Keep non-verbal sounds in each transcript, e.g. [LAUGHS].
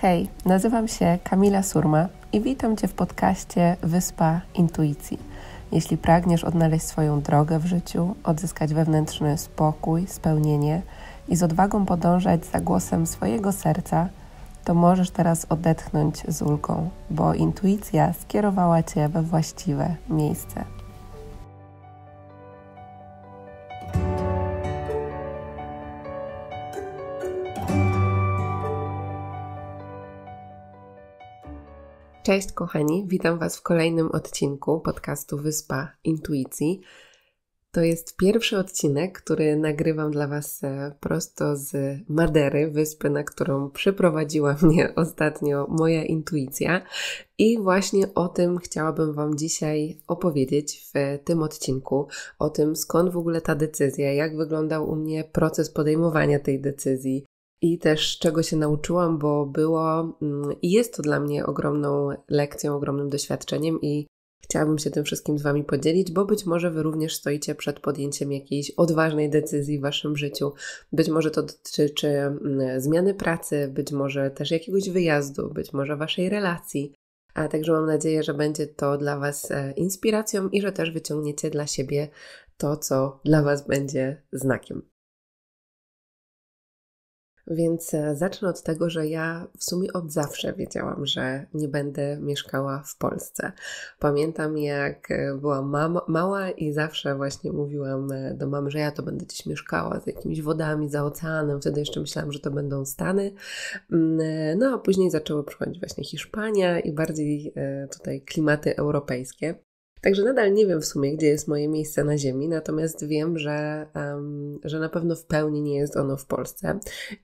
Hej, nazywam się Kamila Surma i witam Cię w podcaście Wyspa Intuicji. Jeśli pragniesz odnaleźć swoją drogę w życiu, odzyskać wewnętrzny spokój, spełnienie i z odwagą podążać za głosem swojego serca, to możesz teraz odetchnąć z ulgą, bo intuicja skierowała Cię we właściwe miejsce. Cześć kochani, witam Was w kolejnym odcinku podcastu Wyspa Intuicji. To jest pierwszy odcinek, który nagrywam dla Was e, prosto z Madery, wyspy, na którą przyprowadziła [LAUGHS] mnie ostatnio moja intuicja. I właśnie o tym chciałabym Wam dzisiaj opowiedzieć w tym odcinku. O tym, skąd w ogóle ta decyzja, jak wyglądał u mnie proces podejmowania tej decyzji, i też czego się nauczyłam, bo było mm, i jest to dla mnie ogromną lekcją, ogromnym doświadczeniem i chciałabym się tym wszystkim z Wami podzielić, bo być może Wy również stoicie przed podjęciem jakiejś odważnej decyzji w Waszym życiu. Być może to dotyczy mm, zmiany pracy, być może też jakiegoś wyjazdu, być może Waszej relacji. A także mam nadzieję, że będzie to dla Was e, inspiracją i że też wyciągniecie dla siebie to, co dla Was będzie znakiem. Więc e, zacznę od tego, że ja w sumie od zawsze wiedziałam, że nie będę mieszkała w Polsce. Pamiętam, jak e, byłam mam, mała i zawsze właśnie mówiłam e, do mamy, że ja to będę gdzieś mieszkała z jakimiś wodami, za oceanem. Wtedy jeszcze myślałam, że to będą Stany. Mm, no a później zaczęło przychodzić właśnie Hiszpania i bardziej tutaj klimaty europejskie. Także nadal nie wiem w sumie, gdzie jest moje miejsce na ziemi, natomiast wiem, że, um, że na pewno w pełni nie jest ono w Polsce.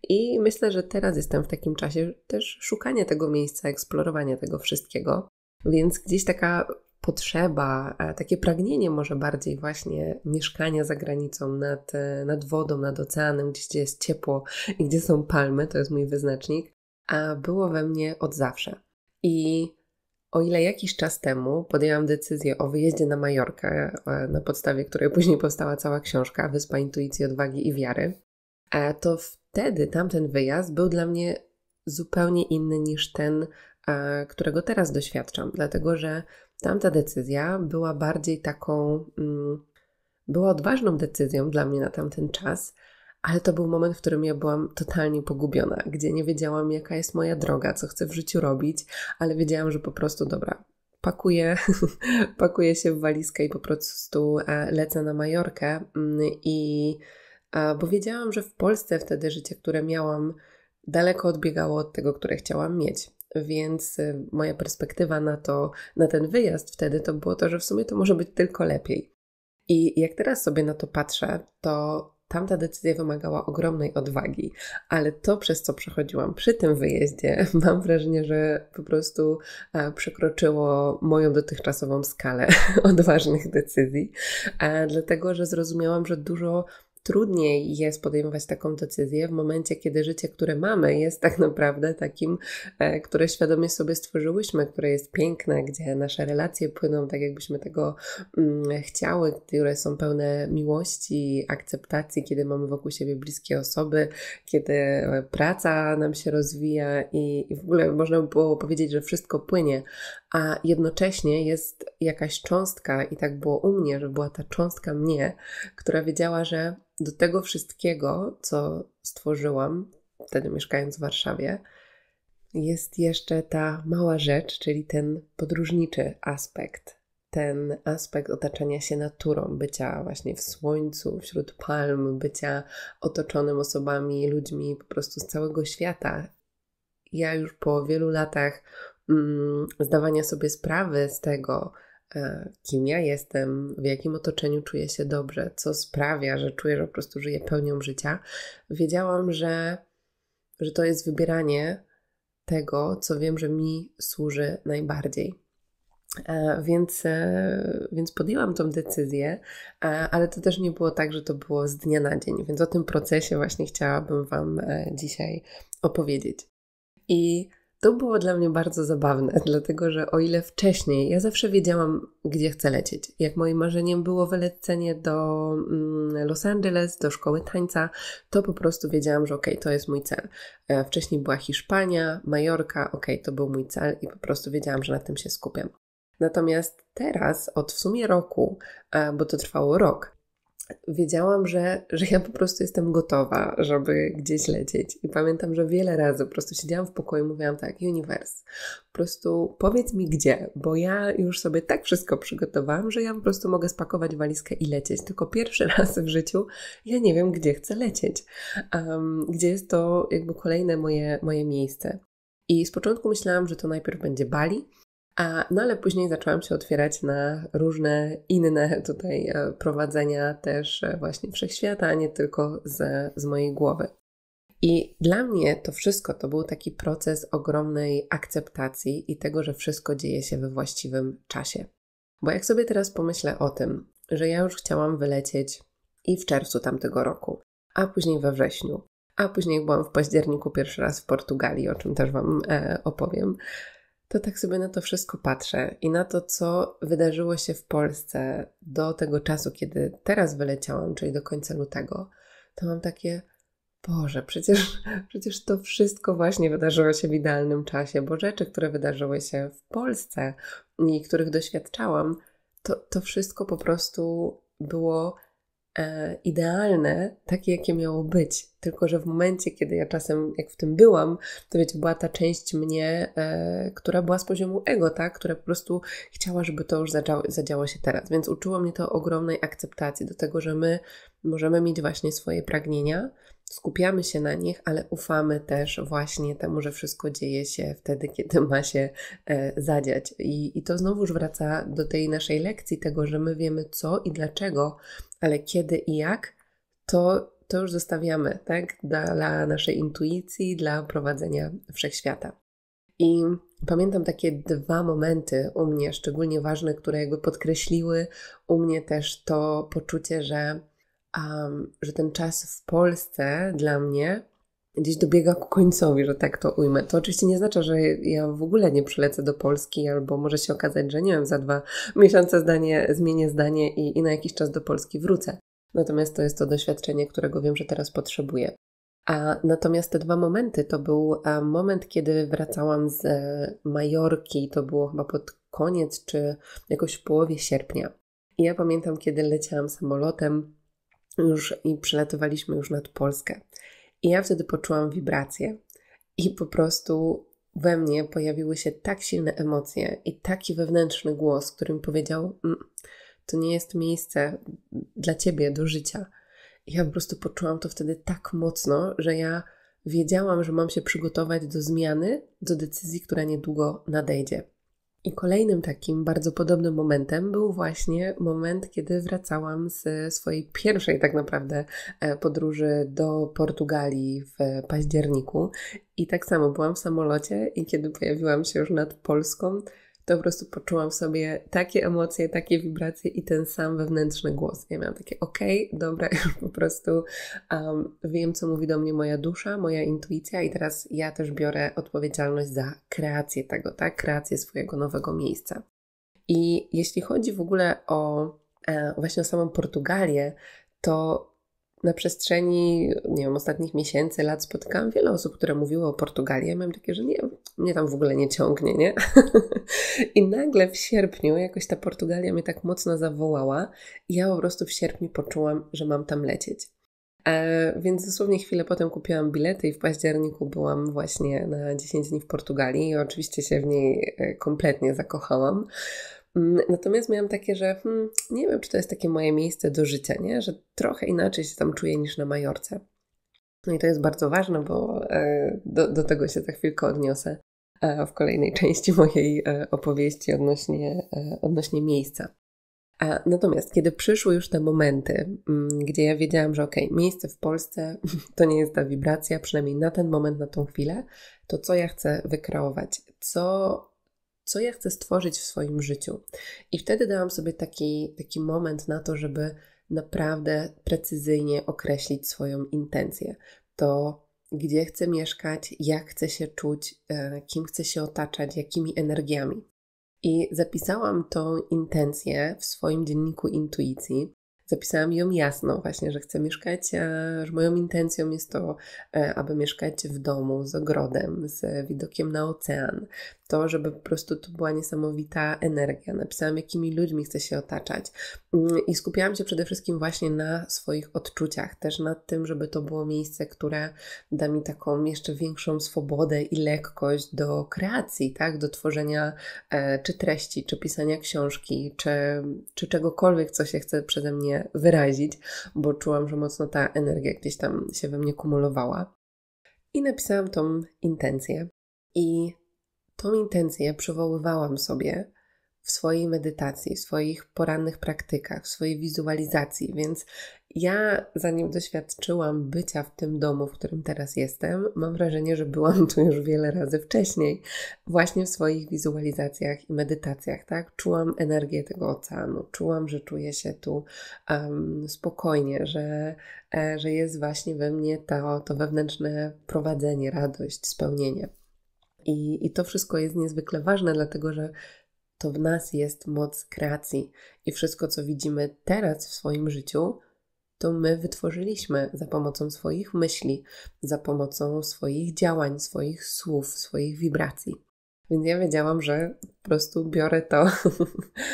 I myślę, że teraz jestem w takim czasie też szukania tego miejsca, eksplorowania tego wszystkiego. Więc gdzieś taka potrzeba, e, takie pragnienie może bardziej właśnie mieszkania za granicą, nad, e, nad wodą, nad oceanem, gdzieś gdzie jest ciepło i gdzie są palmy, to jest mój wyznacznik, a było we mnie od zawsze. I o ile jakiś czas temu podjęłam decyzję o wyjeździe na Majorkę, e, na podstawie której później powstała cała książka Wyspa Intuicji, Odwagi i Wiary, e, to wtedy tamten wyjazd był dla mnie zupełnie inny niż ten, e, którego teraz doświadczam, dlatego że tamta decyzja była bardziej taką, mm, była odważną decyzją dla mnie na tamten czas, ale to był moment, w którym ja byłam totalnie pogubiona, gdzie nie wiedziałam, jaka jest moja droga, co chcę w życiu robić, ale wiedziałam, że po prostu dobra, pakuję, [LAUGHS] pakuję się w walizkę i po prostu e, lecę na Majorkę. Mm, I e, bo wiedziałam, że w Polsce wtedy życie, które miałam, daleko odbiegało od tego, które chciałam mieć. Więc e, moja perspektywa na to, na ten wyjazd wtedy to było to, że w sumie to może być tylko lepiej. I jak teraz sobie na to patrzę, to Tamta decyzja wymagała ogromnej odwagi, ale to, przez co przechodziłam przy tym wyjeździe, [LAUGHS] mam wrażenie, że po prostu e, przekroczyło moją dotychczasową skalę [LAUGHS] odważnych decyzji, e, dlatego że zrozumiałam, że dużo trudniej jest podejmować taką decyzję w momencie, kiedy życie, które mamy, jest tak naprawdę takim, e, które świadomie sobie stworzyłyśmy, które jest piękne, gdzie nasze relacje płyną tak, jakbyśmy tego mm, chciały, które są pełne miłości, akceptacji, kiedy mamy wokół siebie bliskie osoby, kiedy e, praca nam się rozwija i, i w ogóle można by było powiedzieć, że wszystko płynie, a jednocześnie jest jakaś cząstka, i tak było u mnie, że była ta cząstka mnie, która wiedziała, że do tego wszystkiego, co stworzyłam, wtedy mieszkając w Warszawie, jest jeszcze ta mała rzecz, czyli ten podróżniczy aspekt, ten aspekt otaczania się naturą, bycia właśnie w słońcu, wśród palm, bycia otoczonym osobami, ludźmi po prostu z całego świata. Ja już po wielu latach Mm, zdawania sobie sprawy z tego, e, kim ja jestem, w jakim otoczeniu czuję się dobrze, co sprawia, że czuję, że po prostu żyję pełnią życia, wiedziałam, że, że to jest wybieranie tego, co wiem, że mi służy najbardziej. E, więc, e, więc podjęłam tą decyzję, ale to też nie było tak, że to było z dnia na dzień, więc o tym procesie właśnie chciałabym Wam dzisiaj opowiedzieć. I to było dla mnie bardzo zabawne, [LAUGHS] dlatego że o ile wcześniej ja zawsze wiedziałam, gdzie chcę lecieć. Jak moim marzeniem było wylecenie do mm, Los Angeles, do szkoły tańca, to po prostu wiedziałam, że okej, okay, to jest mój cel. E, wcześniej była Hiszpania, Majorka, okej, okay, to był mój cel i po prostu wiedziałam, że na tym się skupiam. Natomiast teraz, od w sumie roku, e, bo to trwało rok, wiedziałam, że, że ja po prostu jestem gotowa, żeby gdzieś lecieć. I pamiętam, że wiele razy po prostu siedziałam w pokoju i mówiłam tak, uniwers, po prostu powiedz mi gdzie, bo ja już sobie tak wszystko przygotowałam, że ja po prostu mogę spakować walizkę i lecieć. Tylko pierwszy [LAUGHS] raz w życiu ja nie wiem, gdzie chcę lecieć, um, gdzie jest to jakby kolejne moje, moje miejsce. I z początku myślałam, że to najpierw będzie Bali, no ale później zaczęłam się otwierać na różne inne tutaj e, prowadzenia też e, właśnie wszechświata, a nie tylko z, z mojej głowy. I dla mnie to wszystko to był taki proces ogromnej akceptacji i tego, że wszystko dzieje się we właściwym czasie. Bo jak sobie teraz pomyślę o tym, że ja już chciałam wylecieć i w czerwcu tamtego roku, a później we wrześniu, a później byłam w październiku pierwszy raz w Portugalii, o czym też Wam e, opowiem, to tak sobie na to wszystko patrzę i na to, co wydarzyło się w Polsce do tego czasu, kiedy teraz wyleciałam, czyli do końca lutego, to mam takie, Boże, przecież, [LAUGHS] przecież to wszystko właśnie wydarzyło się w idealnym czasie, bo rzeczy, które wydarzyły się w Polsce i których doświadczałam, to, to wszystko po prostu było E, idealne, takie jakie miało być. Tylko, że w momencie, kiedy ja czasem, jak w tym byłam, to wiecie, była ta część mnie, e, która była z poziomu ego, tak? która po prostu chciała, żeby to już zadziało, zadziało się teraz. Więc uczyło mnie to ogromnej akceptacji do tego, że my możemy mieć właśnie swoje pragnienia, skupiamy się na nich, ale ufamy też właśnie temu, że wszystko dzieje się wtedy, kiedy ma się e, zadziać. I, I to znowuż wraca do tej naszej lekcji, tego, że my wiemy co i dlaczego, ale kiedy i jak, to, to już zostawiamy, tak? Dla naszej intuicji, dla prowadzenia wszechświata. I pamiętam takie dwa momenty u mnie szczególnie ważne, które jakby podkreśliły u mnie też to poczucie, że um, że ten czas w Polsce dla mnie gdzieś dobiega ku końcowi, że tak to ujmę. To oczywiście nie znaczy, że ja w ogóle nie przylecę do Polski, albo może się okazać, że nie wiem, za dwa [LAUGHS] miesiące zdanie, zmienię zdanie i, i na jakiś czas do Polski wrócę. Natomiast to jest to doświadczenie, którego wiem, że teraz potrzebuję. A natomiast te dwa momenty to był moment, kiedy wracałam z e, Majorki, to było chyba pod koniec czy jakoś w połowie sierpnia. I ja pamiętam, kiedy leciałam samolotem już i przelatowaliśmy już nad Polskę. I ja wtedy poczułam wibrację i po prostu we mnie pojawiły się tak silne emocje i taki wewnętrzny głos, który mi powiedział: mm, To nie jest miejsce dla ciebie do życia. I ja po prostu poczułam to wtedy tak mocno, że ja wiedziałam, że mam się przygotować do zmiany, do decyzji, która niedługo nadejdzie. I kolejnym takim bardzo podobnym momentem był właśnie moment, kiedy wracałam z swojej pierwszej tak naprawdę e, podróży do Portugalii w październiku. I tak samo byłam w samolocie i kiedy pojawiłam się już nad Polską, to po prostu poczułam w sobie takie emocje, takie wibracje i ten sam wewnętrzny głos. Ja miałam takie, okej, okay, dobra, [LAUGHS] po prostu um, wiem, co mówi do mnie moja dusza, moja intuicja i teraz ja też biorę odpowiedzialność za kreację tego, tak? Kreację swojego nowego miejsca. I jeśli chodzi w ogóle o e, właśnie o samą Portugalię, to na przestrzeni, nie wiem, ostatnich miesięcy, lat spotykałam wiele osób, które mówiły o Portugalii. Ja mam takie, że nie, mnie tam w ogóle nie ciągnie, nie? [LAUGHS] I nagle w sierpniu jakoś ta Portugalia mnie tak mocno zawołała i ja po prostu w sierpniu poczułam, że mam tam lecieć. E, więc dosłownie chwilę potem kupiłam bilety i w październiku byłam właśnie na 10 dni w Portugalii i oczywiście się w niej e, kompletnie zakochałam. Mm, natomiast miałam takie, że hmm, nie wiem, czy to jest takie moje miejsce do życia, nie? że trochę inaczej się tam czuję niż na Majorce. No i to jest bardzo ważne, bo e, do, do tego się za chwilkę odniosę e, w kolejnej [LAUGHS] części mojej e, opowieści odnośnie, odnośnie miejsca. A natomiast kiedy przyszły już te momenty, mm, gdzie ja wiedziałam, że ok, miejsce w Polsce [LAUGHS] to nie jest ta wibracja, przynajmniej na ten moment, na tą chwilę, to co ja chcę wykreować, co co ja chcę stworzyć w swoim życiu. I wtedy dałam sobie taki, taki moment na to, żeby naprawdę precyzyjnie określić swoją intencję. To, gdzie chcę mieszkać, jak chcę się czuć, e, kim chcę się otaczać, jakimi energiami. I zapisałam tą intencję w swoim dzienniku intuicji. Zapisałam ją jasno, właśnie, że chcę mieszkać, że moją intencją jest to, e, aby mieszkać w domu z ogrodem, z widokiem na ocean. To, żeby po prostu to była niesamowita energia. Napisałam, jakimi ludźmi chcę się otaczać. Mm, I skupiałam się przede wszystkim właśnie na swoich odczuciach, też nad tym, żeby to było miejsce, które da mi taką jeszcze większą swobodę i lekkość do kreacji, tak? Do tworzenia e, czy treści, czy pisania książki, czy, czy czegokolwiek, co się chce przeze mnie wyrazić, bo czułam, że mocno ta energia gdzieś tam się we mnie kumulowała. I napisałam tą intencję. I tą intencję przywoływałam sobie w swojej medytacji, w swoich porannych praktykach, w swojej wizualizacji, więc ja zanim doświadczyłam bycia w tym domu, w którym teraz jestem, mam wrażenie, że byłam tu już wiele razy wcześniej, właśnie w swoich wizualizacjach i medytacjach, tak? Czułam energię tego oceanu, czułam, że czuję się tu um, spokojnie, że, e, że jest właśnie we mnie to, to wewnętrzne prowadzenie, radość, spełnienie. I, I to wszystko jest niezwykle ważne, dlatego że to w nas jest moc kreacji i wszystko, co widzimy teraz w swoim życiu, to my wytworzyliśmy za pomocą swoich myśli, za pomocą swoich działań, swoich słów, swoich wibracji. Więc ja wiedziałam, że po prostu biorę to,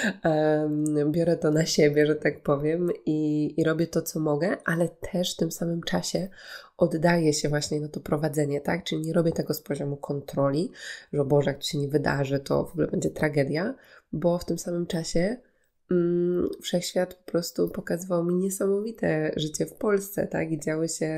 [LAUGHS] biorę to na siebie, że tak powiem, i, i robię to, co mogę, ale też w tym samym czasie oddaję się właśnie na to prowadzenie, tak? Czyli nie robię tego z poziomu kontroli, że Boże, jak to się nie wydarzy, to w ogóle będzie tragedia, bo w tym samym czasie mm, wszechświat po prostu pokazywał mi niesamowite życie w Polsce, tak? I działy się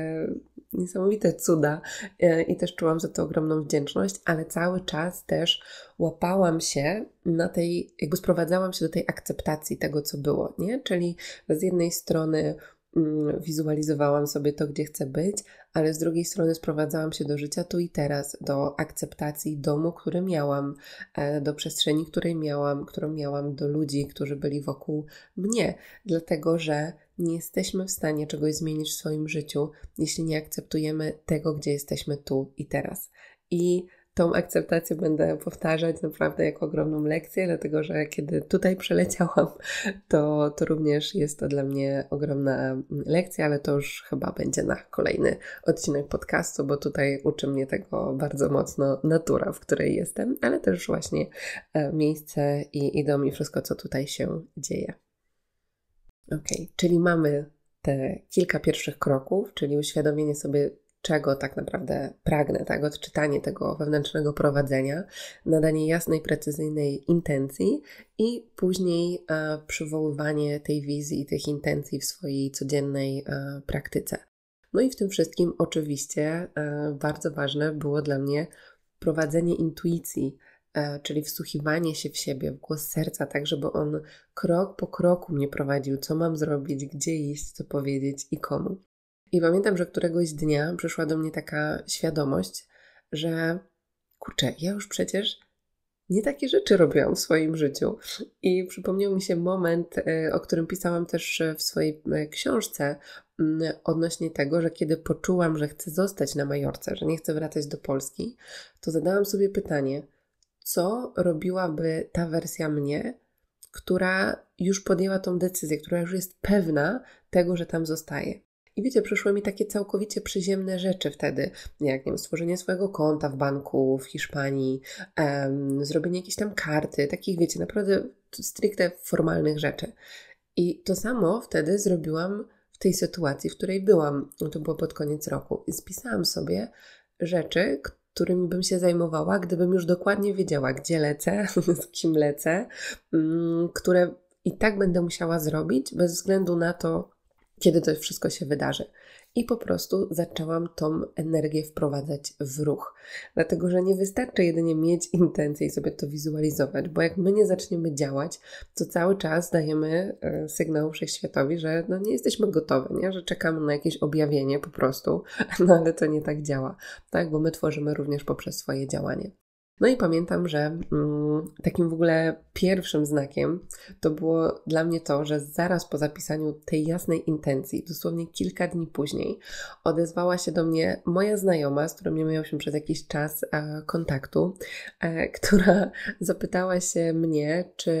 niesamowite cuda e, i też czułam za to ogromną wdzięczność, ale cały czas też łapałam się na tej, jakby sprowadzałam się do tej akceptacji tego, co było, nie? Czyli z jednej strony mm, wizualizowałam sobie to, gdzie chcę być, ale z drugiej strony sprowadzałam się do życia tu i teraz, do akceptacji domu, który miałam, e, do przestrzeni, której miałam, którą miałam, do ludzi, którzy byli wokół mnie, dlatego że nie jesteśmy w stanie czegoś zmienić w swoim życiu, jeśli nie akceptujemy tego, gdzie jesteśmy tu i teraz. I tą akceptację będę powtarzać naprawdę jako ogromną lekcję, dlatego że kiedy tutaj przeleciałam, to, to również jest to dla mnie ogromna mm, lekcja, ale to już chyba będzie na kolejny odcinek podcastu, bo tutaj uczy mnie tego bardzo mocno natura, w której jestem, ale też właśnie e, miejsce i, i dom i wszystko, co tutaj się dzieje. OK, czyli mamy te kilka pierwszych kroków, czyli uświadomienie sobie, czego tak naprawdę pragnę, tak? Odczytanie tego wewnętrznego prowadzenia, nadanie jasnej, precyzyjnej intencji i później e, przywoływanie tej wizji tych intencji w swojej codziennej e, praktyce. No i w tym wszystkim oczywiście e, bardzo ważne było dla mnie prowadzenie intuicji E, czyli wsłuchiwanie się w siebie, w głos serca, tak żeby on krok po kroku mnie prowadził, co mam zrobić, gdzie iść, co powiedzieć i komu. I pamiętam, że któregoś dnia przyszła do mnie taka świadomość, że kurczę, ja już przecież nie takie rzeczy robiłam w swoim życiu. I przypomniał mi się moment, e, o którym pisałam też w swojej e, książce, mm, odnośnie tego, że kiedy poczułam, że chcę zostać na Majorce, że nie chcę wracać do Polski, to zadałam sobie pytanie, co robiłaby ta wersja mnie, która już podjęła tą decyzję, która już jest pewna tego, że tam zostaje. I wiecie, przyszły mi takie całkowicie przyziemne rzeczy wtedy, jak nie wiem, stworzenie swojego konta w banku w Hiszpanii, em, zrobienie jakiejś tam karty, takich wiecie, naprawdę stricte formalnych rzeczy. I to samo wtedy zrobiłam w tej sytuacji, w której byłam. To było pod koniec roku. I spisałam sobie rzeczy, które którymi bym się zajmowała, gdybym już dokładnie wiedziała, gdzie lecę, [LAUGHS] z kim lecę, mm, które i tak będę musiała zrobić, bez względu na to, kiedy to wszystko się wydarzy i po prostu zaczęłam tą energię wprowadzać w ruch. Dlatego, że nie wystarczy jedynie mieć intencję i sobie to wizualizować, bo jak my nie zaczniemy działać, to cały czas dajemy e, sygnał wszechświatowi, że no nie jesteśmy gotowe, nie? że czekamy na jakieś objawienie po prostu, [LAUGHS] no ale to nie tak działa, tak? bo my tworzymy również poprzez swoje działanie. No i pamiętam, że mm, takim w ogóle pierwszym znakiem to było dla mnie to, że zaraz po zapisaniu tej jasnej intencji, dosłownie kilka dni później, odezwała się do mnie moja znajoma, z którą nie miałam się przez jakiś czas e, kontaktu, e, [LAUGHS] która zapytała się mnie, czy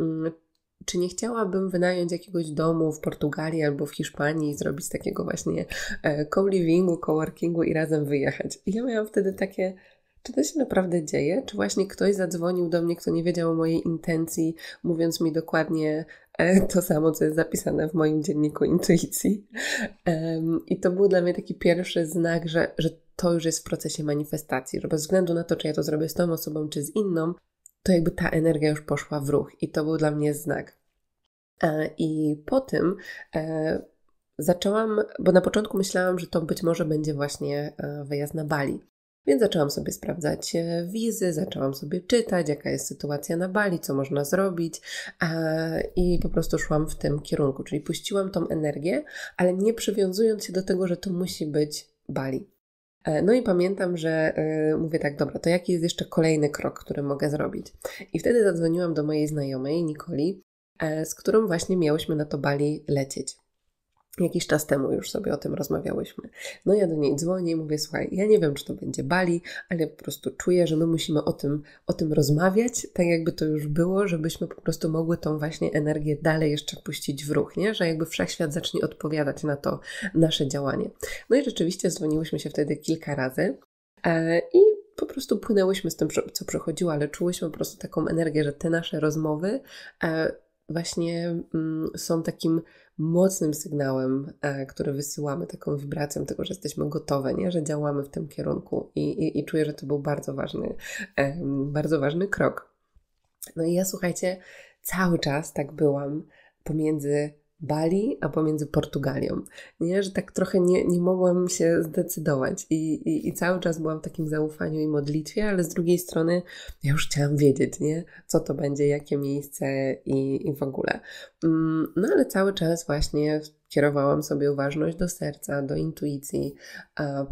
mm, czy nie chciałabym wynająć jakiegoś domu w Portugalii albo w Hiszpanii i zrobić takiego właśnie e, co-livingu, co-workingu i razem wyjechać. I ja miałam wtedy takie, czy to się naprawdę dzieje? Czy właśnie ktoś zadzwonił do mnie, kto nie wiedział o mojej intencji, mówiąc mi dokładnie e, to samo, co jest zapisane w moim dzienniku intuicji? I to był dla mnie taki pierwszy znak, że, że to już jest w procesie manifestacji, że bez względu na to, czy ja to zrobię z tą osobą, czy z inną, to jakby ta energia już poszła w ruch i to był dla mnie znak. E, I po tym e, zaczęłam, bo na początku myślałam, że to być może będzie właśnie wyjazd na Bali. Więc zaczęłam sobie sprawdzać e, wizy, zaczęłam sobie czytać, jaka jest sytuacja na Bali, co można zrobić i po prostu szłam w tym kierunku, czyli puściłam tą energię, ale nie przywiązując się do tego, że to musi być Bali. E, no i pamiętam, że yy, mówię tak, dobra, to jaki jest jeszcze kolejny krok, który mogę zrobić? I wtedy zadzwoniłam do mojej znajomej, Nikoli, z którą właśnie miałyśmy na to Bali lecieć. Jakiś czas temu już sobie o tym rozmawiałyśmy. No ja do niej dzwonię i mówię, słuchaj, ja nie wiem, czy to będzie Bali, ale po prostu czuję, że my musimy o tym, o tym rozmawiać, tak jakby to już było, żebyśmy po prostu mogły tą właśnie energię dalej jeszcze puścić w ruch, nie? Że jakby wszechświat zacznie odpowiadać na to nasze działanie. No i rzeczywiście dzwoniłyśmy się wtedy kilka razy e, i po prostu płynęłyśmy z tym, co przechodziło, ale czułyśmy po prostu taką energię, że te nasze rozmowy e, właśnie mm, są takim mocnym sygnałem, e, który wysyłamy, taką wibracją tego, że jesteśmy gotowe, nie? że działamy w tym kierunku. I, i, i czuję, że to był bardzo ważny, bardzo ważny krok. No i ja słuchajcie, cały czas tak byłam pomiędzy Bali, a pomiędzy Portugalią. Nie, że tak trochę nie, nie mogłam się zdecydować I, i, i cały czas byłam w takim zaufaniu i modlitwie, ale z drugiej strony ja już chciałam wiedzieć, nie, co to będzie, jakie miejsce i, i w ogóle. Mm, no ale cały czas właśnie kierowałam sobie uważność do serca, do intuicji,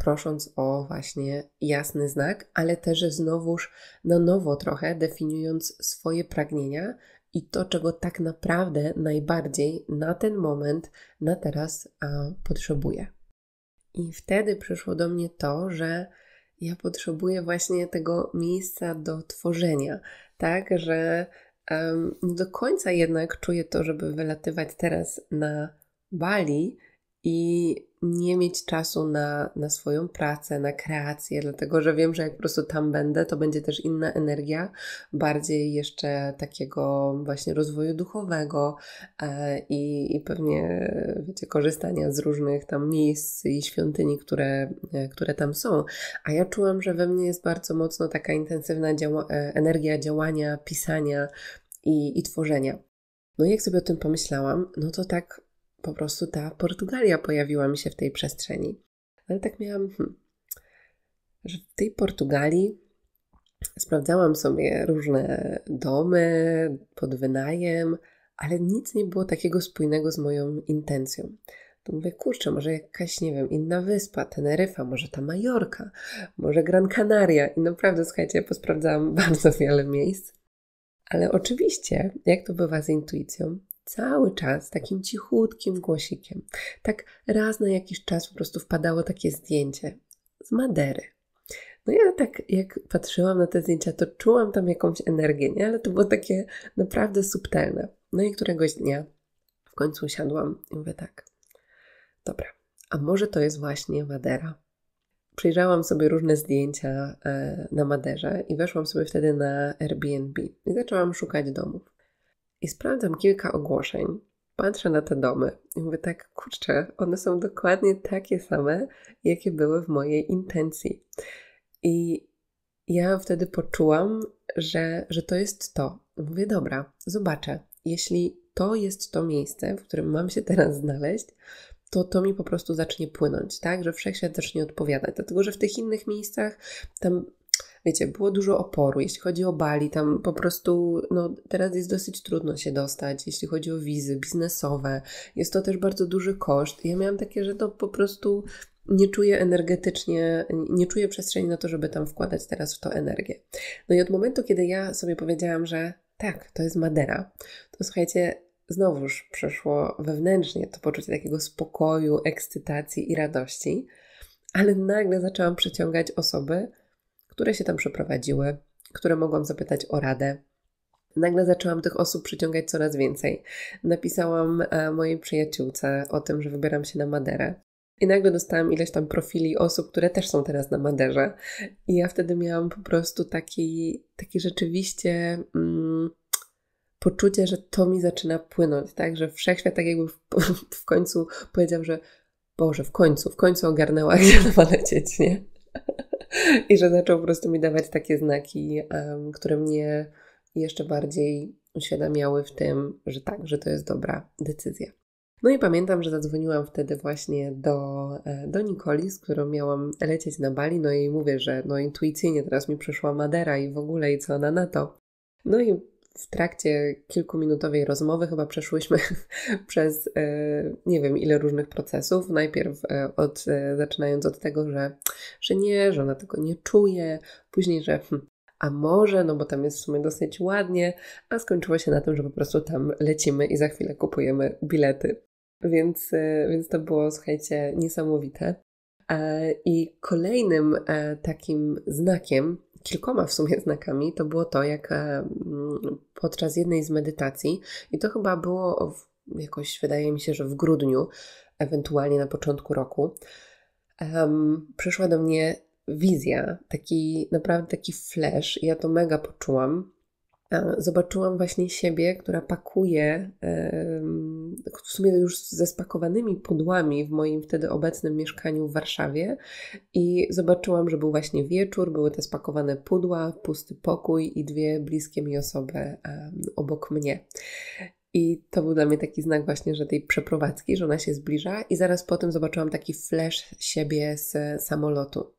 prosząc o właśnie jasny znak, ale też znowuż na nowo trochę definiując swoje pragnienia i to, czego tak naprawdę najbardziej na ten moment, na teraz a, potrzebuję. I wtedy przyszło do mnie to, że ja potrzebuję właśnie tego miejsca do tworzenia, tak, że um, nie do końca jednak czuję to, żeby wylatywać teraz na Bali i nie mieć czasu na, na swoją pracę, na kreację, dlatego że wiem, że jak po prostu tam będę, to będzie też inna energia, bardziej jeszcze takiego właśnie rozwoju duchowego e, i, i pewnie, wiecie, korzystania z różnych tam miejsc i świątyni, które, e, które tam są. A ja czułam, że we mnie jest bardzo mocno taka intensywna działa e, energia działania, pisania i, i tworzenia. No i jak sobie o tym pomyślałam, no to tak po prostu ta Portugalia pojawiła mi się w tej przestrzeni. Ale tak miałam, hmm, że w tej Portugalii sprawdzałam sobie różne domy pod wynajem, ale nic nie było takiego spójnego z moją intencją. To mówię, kurczę, może jakaś, nie wiem, inna wyspa, Teneryfa, może ta Majorka, może Gran Canaria. I naprawdę, słuchajcie, posprawdzałam [LAUGHS] bardzo wiele miejsc. Ale oczywiście, jak to bywa z intuicją, cały czas takim cichutkim głosikiem. Tak raz na jakiś czas po prostu wpadało takie zdjęcie z Madery. No ja tak jak patrzyłam na te zdjęcia, to czułam tam jakąś energię, nie? ale to było takie naprawdę subtelne. No i któregoś dnia w końcu usiadłam i mówię tak, dobra, a może to jest właśnie Madera? przyjrzałam sobie różne zdjęcia e, na Maderze i weszłam sobie wtedy na Airbnb i zaczęłam szukać domów. I sprawdzam kilka ogłoszeń, patrzę na te domy i mówię tak, kurczę, one są dokładnie takie same, jakie były w mojej intencji. I ja wtedy poczułam, że, że to jest to. Mówię, dobra, zobaczę. Jeśli to jest to miejsce, w którym mam się teraz znaleźć, to to mi po prostu zacznie płynąć, tak? Że wszechświat zacznie odpowiadać. Dlatego, że w tych innych miejscach tam wiecie, było dużo oporu. Jeśli chodzi o Bali, tam po prostu no, teraz jest dosyć trudno się dostać, jeśli chodzi o wizy biznesowe. Jest to też bardzo duży koszt. Ja miałam takie, że to po prostu nie czuję energetycznie, nie czuję przestrzeni na to, żeby tam wkładać teraz w to energię. No i od momentu, kiedy ja sobie powiedziałam, że tak, to jest Madera, to słuchajcie, znowuż przeszło wewnętrznie to poczucie takiego spokoju, ekscytacji i radości, ale nagle zaczęłam przyciągać osoby, które się tam przeprowadziły, które mogłam zapytać o radę. Nagle zaczęłam tych osób przyciągać coraz więcej. Napisałam e, mojej przyjaciółce o tym, że wybieram się na Maderę. I nagle dostałam ileś tam profili osób, które też są teraz na Maderze. I ja wtedy miałam po prostu taki, taki rzeczywiście mm, poczucie, że to mi zaczyna płynąć, tak? Że wszechświat tak jakby w, w końcu powiedział, że Boże, w końcu, w końcu ogarnęła, gdzie [LAUGHS] ma lecieć, nie? [LAUGHS] I że zaczął po prostu mi dawać takie znaki, um, które mnie jeszcze bardziej uświadamiały w tym, że tak, że to jest dobra decyzja. No i pamiętam, że zadzwoniłam wtedy właśnie do, e, do Nikoli, z którą miałam lecieć na Bali, no i mówię, że no intuicyjnie teraz mi przyszła Madera i w ogóle i co ona na to. No i w trakcie kilkuminutowej rozmowy chyba przeszłyśmy [LAUGHS] przez e, nie wiem ile różnych procesów. Najpierw e, od, e, zaczynając od tego, że, że nie, że ona tego nie czuje, później, że hm, a może, no bo tam jest w sumie dosyć ładnie, a skończyło się na tym, że po prostu tam lecimy i za chwilę kupujemy bilety. Więc, więc to było, słuchajcie, niesamowite. I kolejnym takim znakiem kilkoma w sumie [LAUGHS] znakami, to było to, jak podczas jednej z medytacji, i to chyba było w, jakoś, wydaje mi się, że w grudniu, ewentualnie na początku roku, um, przyszła do mnie wizja, taki naprawdę taki flash, ja to mega poczułam. E, zobaczyłam właśnie siebie, która pakuje e, w sumie już ze spakowanymi pudłami w moim wtedy obecnym mieszkaniu w Warszawie i zobaczyłam, że był właśnie wieczór, były te spakowane pudła, pusty pokój i dwie bliskie mi osoby obok mnie. I to był dla mnie taki znak właśnie, że tej przeprowadzki, że ona się zbliża i zaraz potem zobaczyłam taki flash siebie z samolotu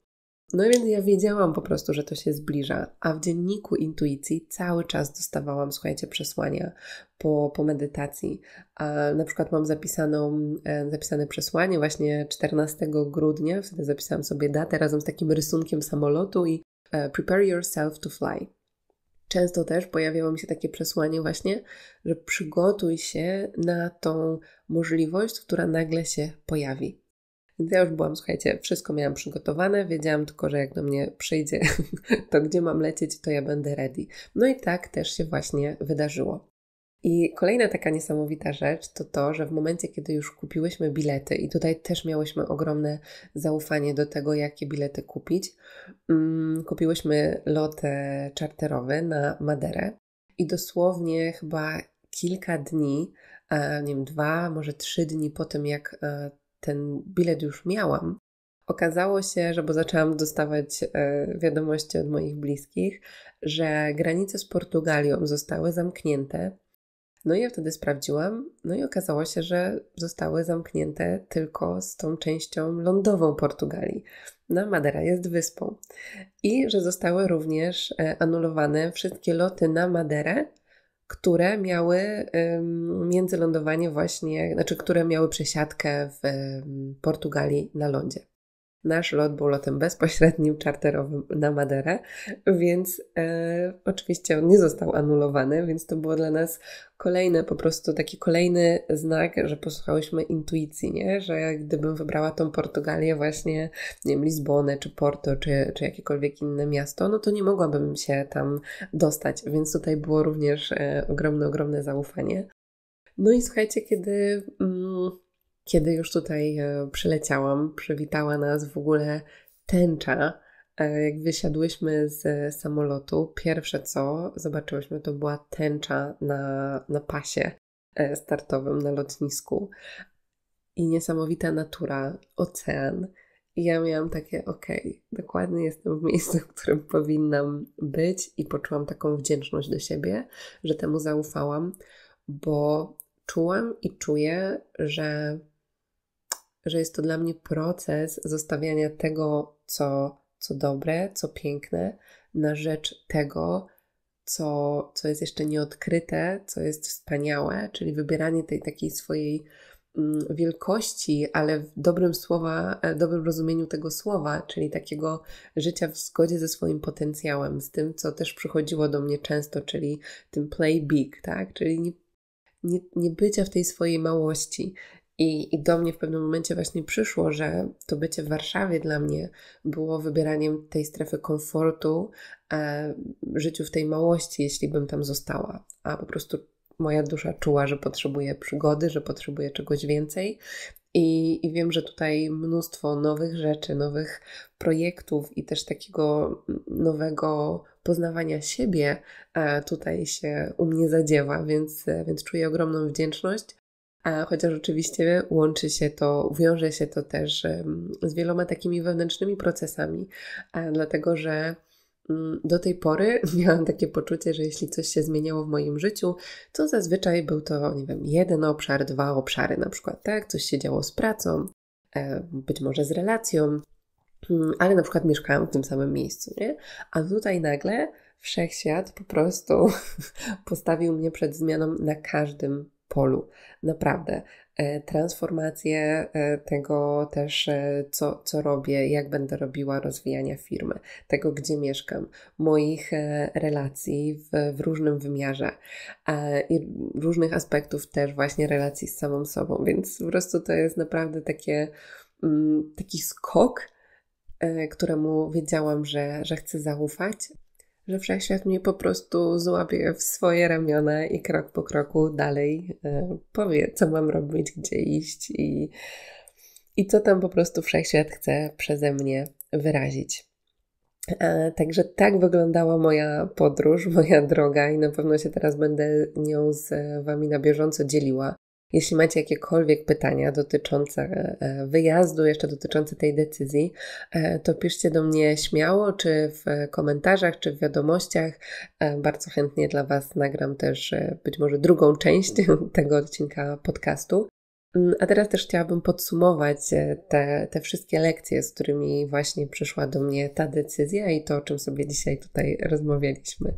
no więc ja wiedziałam po prostu, że to się zbliża, a w dzienniku intuicji cały czas dostawałam, słuchajcie, przesłania po, po medytacji. A na przykład mam zapisaną, e, zapisane przesłanie właśnie 14 grudnia, wtedy zapisałam sobie datę razem z takim rysunkiem samolotu i e, prepare yourself to fly. Często też pojawiało mi się takie przesłanie właśnie, że przygotuj się na tą możliwość, która nagle się pojawi. Więc ja już byłam, słuchajcie, wszystko miałam przygotowane, wiedziałam tylko, że jak do mnie przyjdzie [LAUGHS] to, gdzie mam lecieć, to ja będę ready. No i tak też się właśnie wydarzyło. I kolejna taka niesamowita rzecz to to, że w momencie, kiedy już kupiłyśmy bilety, i tutaj też miałyśmy ogromne zaufanie do tego, jakie bilety kupić, mm, kupiłyśmy lot czarterowy na Maderę i dosłownie chyba kilka dni, nie wiem, dwa, może trzy dni po tym, jak e, ten bilet już miałam, okazało się, że bo zaczęłam dostawać e, wiadomości od moich bliskich, że granice z Portugalią zostały zamknięte. No i ja wtedy sprawdziłam, no i okazało się, że zostały zamknięte tylko z tą częścią lądową Portugalii. No, Madera jest wyspą. I że zostały również e, anulowane wszystkie loty na Maderę które miały międzylądowanie właśnie, znaczy które miały przesiadkę w Portugalii na lądzie. Nasz lot był lotem bezpośrednim, czarterowym na Maderę, więc e, oczywiście on nie został anulowany, więc to było dla nas kolejne, po prostu taki kolejny znak, że posłuchałyśmy intuicji, nie? że gdybym wybrała tą Portugalię, właśnie, nie wiem, Lizbonę, czy Porto, czy, czy jakiekolwiek inne miasto, no to nie mogłabym się tam dostać, więc tutaj było również e, ogromne, ogromne zaufanie. No i słuchajcie, kiedy. Mm, kiedy już tutaj e, przyleciałam, przywitała nas w ogóle tęcza. E, jak wysiadłyśmy z samolotu, pierwsze co zobaczyłyśmy to była tęcza na, na pasie e, startowym na lotnisku i niesamowita natura, ocean. I ja miałam takie, okej, okay, dokładnie jestem w miejscu, w którym powinnam być, i poczułam taką wdzięczność do siebie, że temu zaufałam, bo czułam i czuję, że że jest to dla mnie proces zostawiania tego, co, co dobre, co piękne, na rzecz tego, co, co jest jeszcze nieodkryte, co jest wspaniałe, czyli wybieranie tej takiej swojej mm, wielkości, ale w dobrym słowa, e, dobrym rozumieniu tego słowa, czyli takiego życia w zgodzie ze swoim potencjałem, z tym, co też przychodziło do mnie często, czyli tym play big, tak? Czyli nie, nie, nie bycia w tej swojej małości, i, I do mnie w pewnym momencie właśnie przyszło, że to bycie w Warszawie dla mnie było wybieraniem tej strefy komfortu, e, życiu w tej małości, jeśli bym tam została. A po prostu moja dusza czuła, że potrzebuje przygody, że potrzebuje czegoś więcej. I, I wiem, że tutaj mnóstwo nowych rzeczy, nowych projektów i też takiego nowego poznawania siebie e, tutaj się u mnie zadziewa, więc, e, więc czuję ogromną wdzięczność a chociaż oczywiście łączy się to, wiąże się to też z wieloma takimi wewnętrznymi procesami, dlatego że mm, do tej pory [LAUGHS] miałam takie poczucie, że jeśli coś się zmieniało w moim życiu, to zazwyczaj był to, nie wiem, jeden obszar, dwa obszary na przykład, tak? Coś się działo z pracą, e, być może z relacją, mm, ale na przykład mieszkałam w tym samym miejscu, nie? A tutaj nagle wszechświat po prostu [LAUGHS] postawił mnie przed zmianą na każdym polu. Naprawdę, e, transformację e, tego też, e, co, co robię, jak będę robiła rozwijania firmy, tego, gdzie mieszkam, moich relacji w, w różnym wymiarze i różnych aspektów też właśnie relacji z samą sobą, więc po prostu to jest naprawdę takie, mm, taki skok, któremu wiedziałam, że, że chcę zaufać, że wszechświat mnie po prostu złapie w swoje ramiona i krok po kroku dalej e, powie, co mam robić, gdzie iść i, i co tam po prostu wszechświat chce przeze mnie wyrazić. E, także tak wyglądała moja podróż, [LAUGHS] moja droga, i na pewno się teraz będę nią z Wami na bieżąco dzieliła. Jeśli macie jakiekolwiek pytania dotyczące e, e, wyjazdu, jeszcze dotyczące tej decyzji, e, to piszcie do mnie śmiało, czy w komentarzach, czy w wiadomościach. Bardzo chętnie dla Was nagram też być może drugą część [LAUGHS] tego odcinka podcastu. Mm, a teraz też chciałabym podsumować te, te wszystkie lekcje, z którymi właśnie przyszła do mnie ta decyzja i to, o czym sobie dzisiaj tutaj rozmawialiśmy.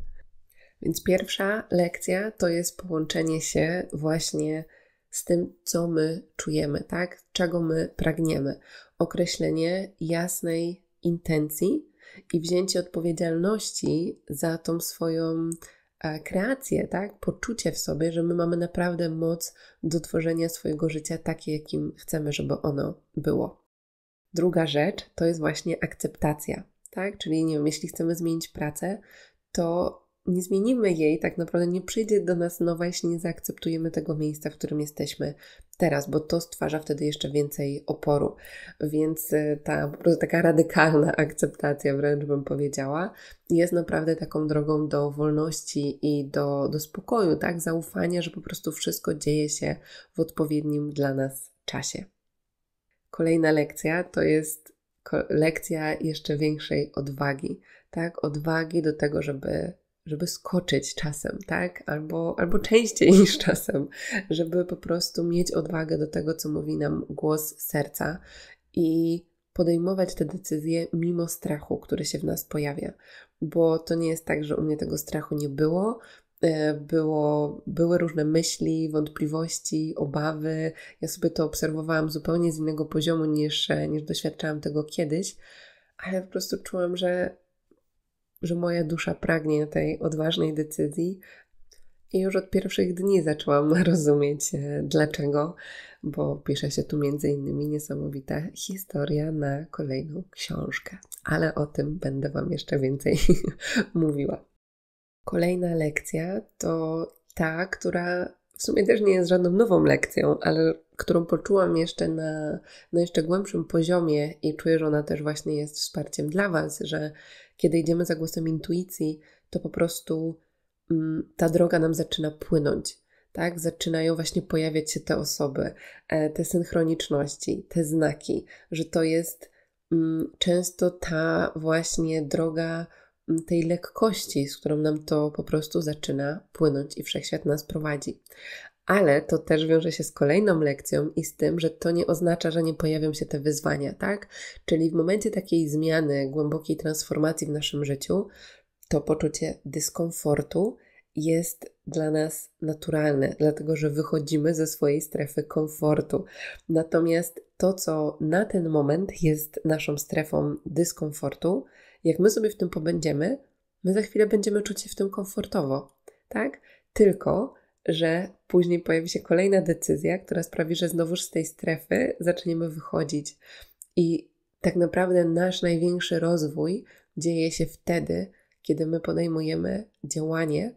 Więc pierwsza lekcja to jest połączenie się właśnie z tym, co my czujemy, tak? Czego my pragniemy. Określenie jasnej intencji i wzięcie odpowiedzialności za tą swoją e, kreację, tak? Poczucie w sobie, że my mamy naprawdę moc do tworzenia swojego życia takie, jakim chcemy, żeby ono było. Druga rzecz to jest właśnie akceptacja, tak? Czyli nie wiem, jeśli chcemy zmienić pracę, to nie zmienimy jej, tak naprawdę nie przyjdzie do nas nowa, jeśli nie zaakceptujemy tego miejsca, w którym jesteśmy teraz, bo to stwarza wtedy jeszcze więcej oporu. Więc e, ta po prostu taka radykalna [LAUGHS] akceptacja, wręcz bym powiedziała, jest naprawdę taką drogą do wolności i do, do spokoju, tak? Zaufania, że po prostu wszystko dzieje się w odpowiednim dla nas czasie. Kolejna lekcja to jest lekcja jeszcze większej odwagi, tak? Odwagi do tego, żeby żeby skoczyć czasem, tak? Albo, albo częściej niż [LAUGHS] czasem, żeby po prostu mieć odwagę do tego, co mówi nam głos serca i podejmować te decyzje mimo strachu, który się w nas pojawia. Bo to nie jest tak, że u mnie tego strachu nie było. E, było, były różne myśli, wątpliwości, obawy. Ja sobie to obserwowałam zupełnie z innego poziomu niż, e, niż doświadczałam tego kiedyś, ale po prostu czułam, że że moja dusza pragnie tej odważnej decyzji. I już od pierwszych dni zaczęłam [LAUGHS] rozumieć e, dlaczego, bo pisze się tu między innymi niesamowita historia na kolejną książkę, ale o tym będę Wam jeszcze więcej [LAUGHS] mówiła. Kolejna lekcja to ta, która w sumie też nie jest żadną nową lekcją, ale którą poczułam jeszcze na, na jeszcze głębszym poziomie i czuję, że ona też właśnie jest wsparciem dla Was, że kiedy idziemy za głosem intuicji, to po prostu mm, ta droga nam zaczyna płynąć. Tak, zaczynają właśnie pojawiać się te osoby, e, te synchroniczności, te znaki, że to jest mm, często ta właśnie droga mm, tej lekkości, z którą nam to po prostu zaczyna płynąć i wszechświat nas prowadzi. Ale to też wiąże się z kolejną lekcją i z tym, że to nie oznacza, że nie pojawią się te wyzwania, tak? Czyli w momencie takiej zmiany, głębokiej transformacji w naszym życiu, to poczucie dyskomfortu jest dla nas naturalne, dlatego że wychodzimy ze swojej strefy komfortu. Natomiast to, co na ten moment jest naszą strefą dyskomfortu, jak my sobie w tym pobędziemy, my za chwilę będziemy czuć się w tym komfortowo, tak? Tylko że później pojawi się kolejna decyzja, która sprawi, że znowuż z tej strefy zaczniemy wychodzić. I tak naprawdę nasz największy rozwój dzieje się wtedy, kiedy my podejmujemy działanie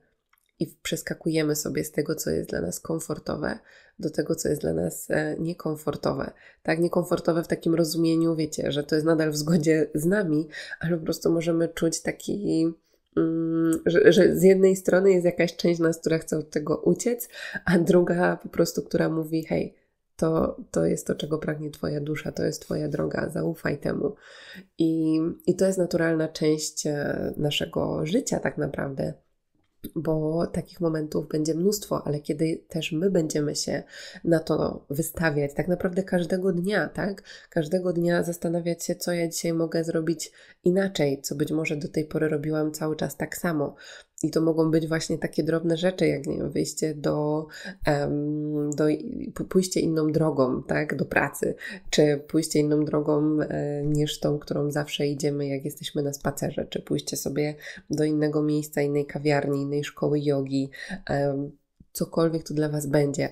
i przeskakujemy sobie z tego, co jest dla nas komfortowe, do tego, co jest dla nas e, niekomfortowe. Tak, niekomfortowe w takim rozumieniu, wiecie, że to jest nadal w zgodzie z nami, ale po prostu możemy czuć taki Mm, że, że, z jednej strony jest jakaś część nas, która chce od tego uciec, a druga po prostu, która mówi: hej, to, to jest to, czego pragnie Twoja dusza, to jest Twoja droga, zaufaj temu. I, i to jest naturalna część e, naszego życia, tak naprawdę bo takich momentów będzie mnóstwo, ale kiedy też my będziemy się na to wystawiać, tak naprawdę każdego dnia, tak? Każdego dnia zastanawiać się, co ja dzisiaj mogę zrobić inaczej, co być może do tej pory robiłam cały czas tak samo, i to mogą być właśnie takie drobne rzeczy, jak nie wiem, wyjście do, do pójście inną drogą, tak, do pracy, czy pójście inną drogą e, niż tą, którą zawsze idziemy, jak jesteśmy na spacerze, czy pójście sobie do innego miejsca, innej kawiarni, innej szkoły jogi, cokolwiek to dla Was będzie,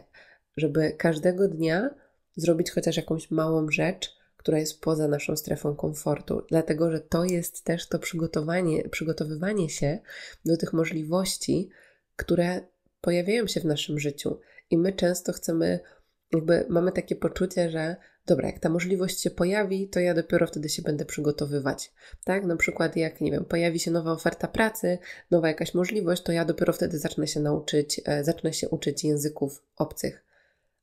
żeby każdego dnia zrobić chociaż jakąś małą rzecz, która jest poza naszą strefą komfortu, dlatego że to jest też to przygotowanie, przygotowywanie się do tych możliwości, które pojawiają się w naszym życiu. I my często chcemy, jakby mamy takie poczucie, że dobra, jak ta możliwość się pojawi, to ja dopiero wtedy się będę przygotowywać. Tak? Na przykład, jak nie wiem, pojawi się nowa oferta pracy, nowa jakaś możliwość, to ja dopiero wtedy zacznę się nauczyć, e, zacznę się uczyć języków obcych.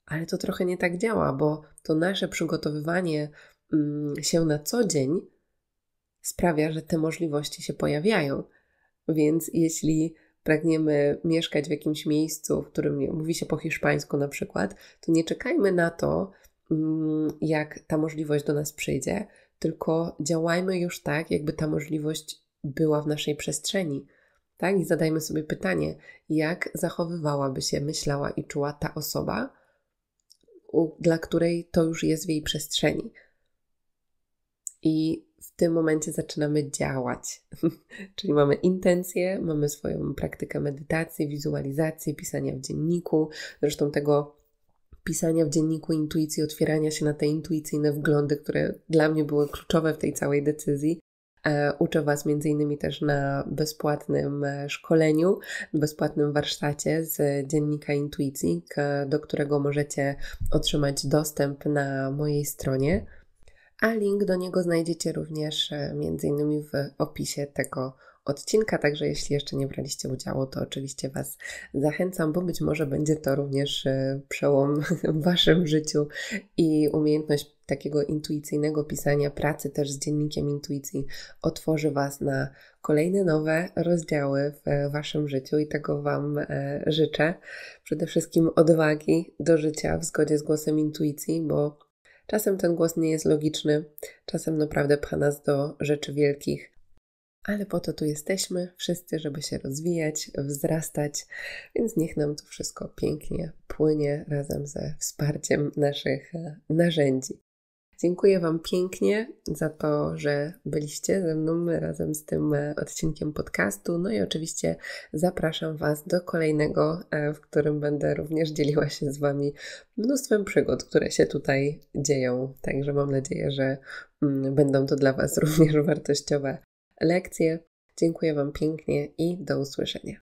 Ale to trochę nie tak działa, bo to nasze przygotowywanie mm, się na co dzień sprawia, że te możliwości się pojawiają. Więc jeśli pragniemy mieszkać w jakimś miejscu, w którym mówi się po hiszpańsku na przykład, to nie czekajmy na to, mm, jak ta możliwość do nas przyjdzie, tylko działajmy już tak, jakby ta możliwość była w naszej przestrzeni. Tak? I zadajmy sobie pytanie, jak zachowywałaby się, myślała i czuła ta osoba, dla której to już jest w jej przestrzeni. I w tym momencie zaczynamy działać. [LAUGHS] Czyli mamy intencje, mamy swoją praktykę medytacji, wizualizacji, pisania w dzienniku. Zresztą tego pisania w dzienniku intuicji, otwierania się na te intuicyjne wglądy, które dla mnie były kluczowe w tej całej decyzji, E, uczę Was między innymi też na bezpłatnym e, szkoleniu, bezpłatnym warsztacie z dziennika intuicji, do którego możecie otrzymać dostęp na mojej stronie, a link do niego znajdziecie również e, między innymi w opisie tego odcinka. Także jeśli jeszcze nie braliście udziału, to oczywiście Was zachęcam, bo być może będzie to również e, przełom [LAUGHS] w Waszym życiu i umiejętność takiego intuicyjnego pisania, pracy też z dziennikiem intuicji otworzy Was na kolejne nowe rozdziały w e, Waszym życiu i tego Wam e, życzę. Przede wszystkim odwagi do życia w zgodzie z głosem intuicji, bo czasem ten głos nie jest logiczny, czasem naprawdę pcha nas do rzeczy wielkich, ale po to tu jesteśmy wszyscy, żeby się rozwijać, wzrastać, więc niech nam to wszystko pięknie płynie razem ze wsparciem naszych e, narzędzi. Dziękuję Wam pięknie za to, że byliście ze mną razem z tym e, odcinkiem podcastu. No i oczywiście zapraszam Was do kolejnego, e, w którym będę również dzieliła się z Wami mnóstwem przygód, które się tutaj dzieją. Także mam nadzieję, że mm, będą to dla Was [LAUGHS] również wartościowe lekcje. Dziękuję Wam pięknie i do usłyszenia.